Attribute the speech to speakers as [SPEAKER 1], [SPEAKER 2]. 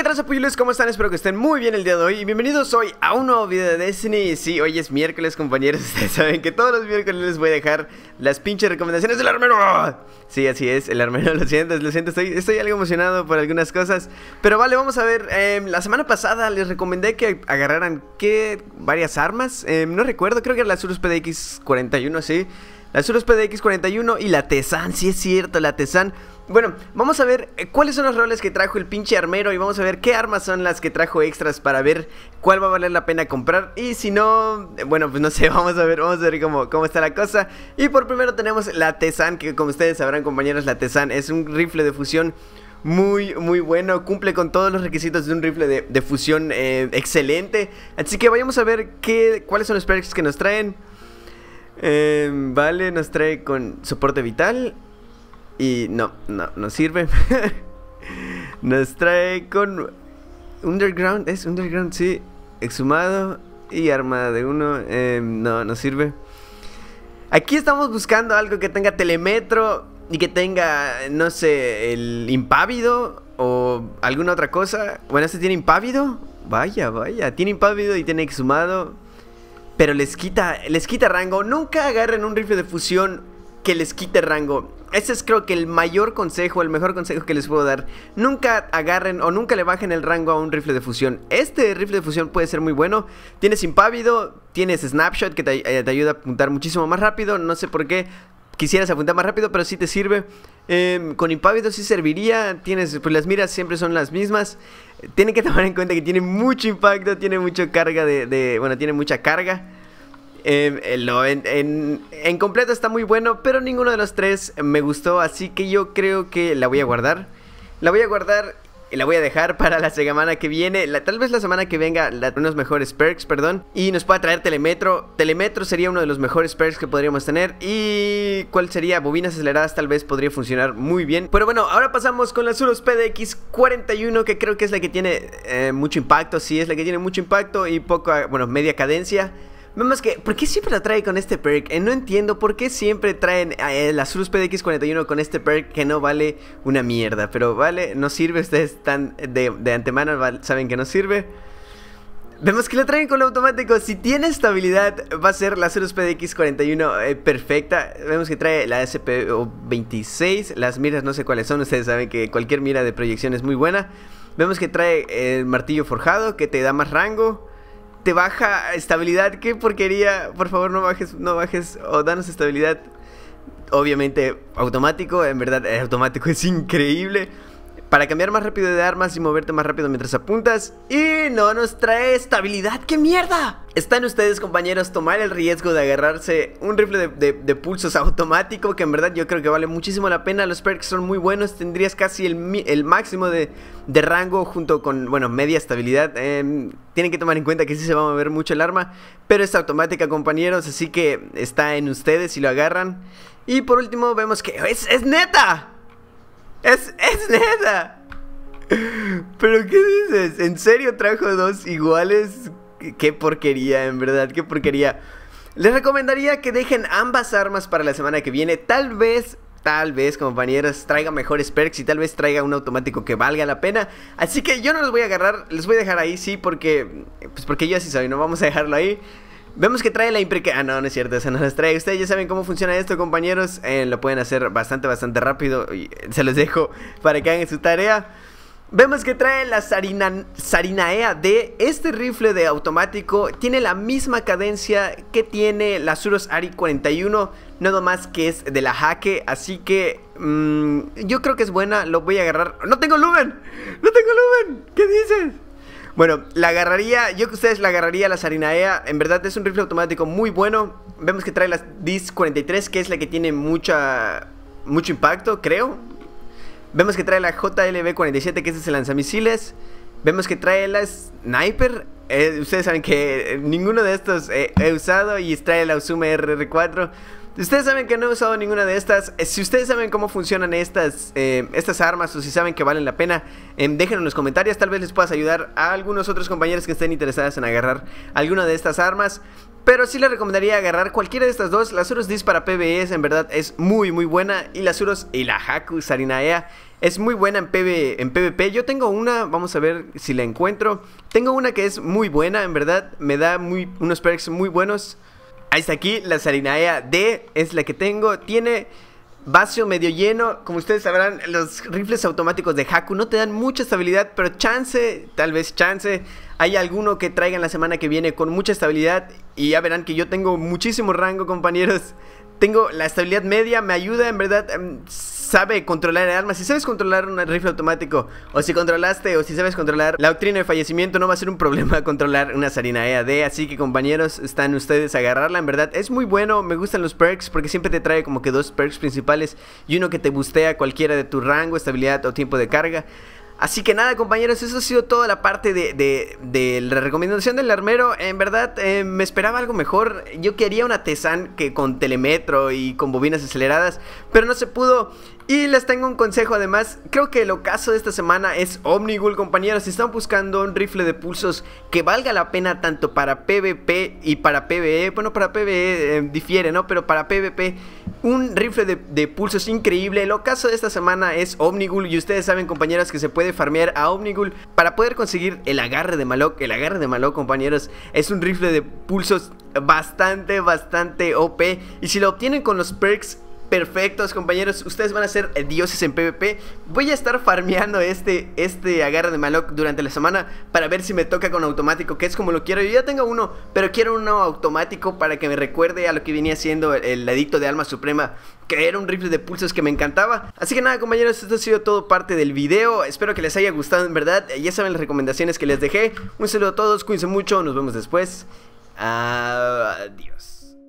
[SPEAKER 1] ¿qué tal, Zapuyules? ¿Cómo están? Espero que estén muy bien el día de hoy bienvenidos hoy a un nuevo video de Destiny. Sí, hoy es miércoles, compañeros, ustedes saben que todos los miércoles les voy a dejar las pinches recomendaciones del armero. Sí, así es, el armero, lo siento, lo siento, estoy, estoy algo emocionado por algunas cosas. Pero vale, vamos a ver, em, la semana pasada les recomendé que agarraran, ¿qué? Varias armas, em, no recuerdo, creo que era la Surus PDX 41, sí. Azuros PDX41 y la Tesan, si es cierto, la Tesan. Bueno, vamos a ver eh, cuáles son los roles que trajo el pinche armero y vamos a ver qué armas son las que trajo extras para ver cuál va a valer la pena comprar. Y si no, eh, bueno, pues no sé, vamos a ver, vamos a ver cómo, cómo está la cosa. Y por primero tenemos la Tesan, que como ustedes sabrán compañeros, la Tesan es un rifle de fusión muy, muy bueno. Cumple con todos los requisitos de un rifle de, fusión eh, excelente. Así que vayamos a ver qué, cuáles son los perks que nos traen. Em, vale, nos trae con soporte vital. Y no, no, no sirve. nos trae con Underground, es Underground, sí. Exhumado y armada de uno. Em, no, no sirve. Aquí estamos buscando algo que tenga telemetro y que tenga, no sé, el impávido o alguna otra cosa. Bueno, este tiene impávido. Vaya, vaya. Tiene impávido y tiene exhumado pero les quita, les quita rango. Nunca agarren un rifle de fusión que les quite rango. Ese es creo que el mayor consejo, el mejor consejo que les puedo dar. Nunca agarren o nunca le bajen el rango a un rifle de fusión. Este rifle de fusión puede ser muy bueno. Tienes impávido, tienes snapshot que te, eh, ayuda a apuntar muchísimo más rápido. No sé por qué quisieras apuntar más rápido, pero sí te sirve. Em, con impávido sí serviría. Tienes, pues las miras siempre son las mismas tienen que tomar en cuenta que tiene mucho impacto, tiene mucha carga de, bueno, tiene mucha carga. Em, en, completo está muy bueno, pero ninguno de los tres me gustó, así que yo creo que la voy a guardar. La voy a guardar la voy a dejar para la semana que viene. La, tal vez la semana que venga unos mejores perks, perdón. Y nos pueda traer Telemetro. Telemetro sería uno de los mejores perks que podríamos tener. Y cuál sería bobinas aceleradas tal vez podría funcionar muy bien. Pero bueno, ahora pasamos con la Suros PDX 41 que creo que es la que tiene eh, mucho impacto. Sí, es la que tiene mucho impacto y poca, bueno, media cadencia. Vemos que, ¿por qué siempre la trae con este perk? Eh, no entiendo por qué siempre traen la Surus PDX41 con este perk que no vale una mierda. Pero vale, no sirve, ustedes están de, antemano, saben que no sirve. Vemos que la traen con lo automático. Si tiene estabilidad, va a ser la Surus PDX41 eh, perfecta. Vemos que trae la SP26. Las miras no sé cuáles son. Ustedes saben que cualquier mira de proyección es muy buena. Vemos que trae el martillo forjado que te da más rango te baja estabilidad. Qué porquería. Por favor, no bajes, no bajes o danos estabilidad. Obviamente automático, en verdad automático es increíble para cambiar más rápido de armas y moverte más rápido mientras apuntas. Y no nos trae estabilidad, ¡qué mierda! Está en ustedes, compañeros, tomar el riesgo de agarrarse un rifle de, pulsos automático, que en verdad yo creo que vale muchísimo la pena. Los perks son muy buenos, tendrías casi el, máximo de, rango junto con, bueno, media estabilidad. Em, tienen que tomar en cuenta que sí se va a mover mucho el arma, pero es automática, compañeros, así que está en ustedes si lo agarran. Y por último vemos que es neta. Es, es Pero ¿qué dices? ¿En serio trajo dos iguales? Qué porquería, en verdad, qué porquería. Les recomendaría que dejen ambas armas para la semana que viene. Tal vez, tal vez, compañeros, traiga mejores perks y tal vez traiga un automático que valga la pena. Así que yo no los voy a agarrar, les voy a dejar ahí, sí, porque. Pues porque yo así soy, no vamos a dejarlo ahí. Vemos que trae la impreca... Ah, no, no es cierto, esa no la trae. Ustedes ya saben cómo funciona esto, compañeros. Eh, lo pueden hacer bastante, bastante rápido. Y eh, se los dejo para que hagan su tarea. Vemos que trae la sarina, Sarinaea de este rifle de automático. Tiene la misma cadencia que tiene la Suros Ari 41. Nada más que es de la jaque. Así que mm, yo creo que es buena. Lo voy a agarrar. ¡No tengo lumen! ¡No tengo lumen! ¿Qué dices? Bueno, la agarraría, yo que ustedes la agarraría la Sarinaea. En verdad es un rifle automático muy bueno. Vemos que trae la DIS 43, que es la que tiene mucha mucho impacto, creo. Vemos que trae la JLB 47, que es el lanzamisiles. Vemos que trae la Sniper. Eh, ustedes saben que eh, ninguno de estos eh, he usado y trae la Usuma RR4. Ustedes saben que no he usado ninguna de estas. Eh, si ustedes saben cómo funcionan estas, eh, estas armas o si saben que valen la pena, em, déjenlo en los comentarios. Tal vez les puedas ayudar a algunos otros compañeros que estén interesados en agarrar alguna de estas armas. Pero sí les recomendaría agarrar cualquiera de estas dos. La Suros Dis para PvE en verdad es muy muy buena. Y la Suros y la Haku Sarinaea es muy buena en, en PvP. Yo tengo una, vamos a ver si la encuentro. Tengo una que es muy buena, en verdad. Me da muy, unos perks muy buenos. Ahí está aquí la Sarinaea D, es la que tengo. Tiene vacío medio lleno. Como ustedes sabrán, los rifles automáticos de Haku no te dan mucha estabilidad, pero chance, tal vez chance, hay alguno que traigan la semana que viene con mucha estabilidad. Y ya verán que yo tengo muchísimo rango, compañeros. Tengo la estabilidad media, me ayuda en verdad. Em, sabe controlar el arma, Si sabes controlar un rifle automático, o si controlaste, o si sabes controlar la doctrina de fallecimiento, no va a ser un problema controlar una Sarina EAD. Así que, compañeros, están ustedes a agarrarla. En verdad, es muy bueno. Me gustan los perks porque siempre te trae como que dos perks principales y uno que te bustea cualquiera de tu rango, estabilidad o tiempo de carga. Así que nada compañeros, eso ha sido toda la parte de, de, la recomendación del armero. En verdad, eh, me esperaba algo mejor. Yo quería una Tesan que con telemetro y con bobinas aceleradas, pero no se pudo. Y les tengo un consejo además, creo que el ocaso de esta semana es Omnigul compañeros, si están buscando un rifle de pulsos que valga la pena tanto para PvP y para PvE, bueno para PvE eh, difiere, ¿no? Pero para PvP, un rifle de, de pulsos increíble, el ocaso de esta semana es Omnigul y ustedes saben compañeros que se puede farmear a Omnigul para poder conseguir el agarre de Maloc. el agarre de Malok compañeros, es un rifle de pulsos bastante, bastante OP y si lo obtienen con los perks Perfectos compañeros, ustedes van a ser eh, dioses en PvP Voy a estar farmeando este, este agarra de maloc durante la semana Para ver si me toca con automático, que es como lo quiero Yo ya tengo uno, pero quiero uno automático para que me recuerde a lo que venía siendo el, el adicto de Alma Suprema Que era un rifle de pulsos que me encantaba Así que nada compañeros, esto ha sido todo parte del video Espero que les haya gustado en verdad eh, Ya saben las recomendaciones que les dejé Un saludo a todos, cuídense mucho, nos vemos después Adiós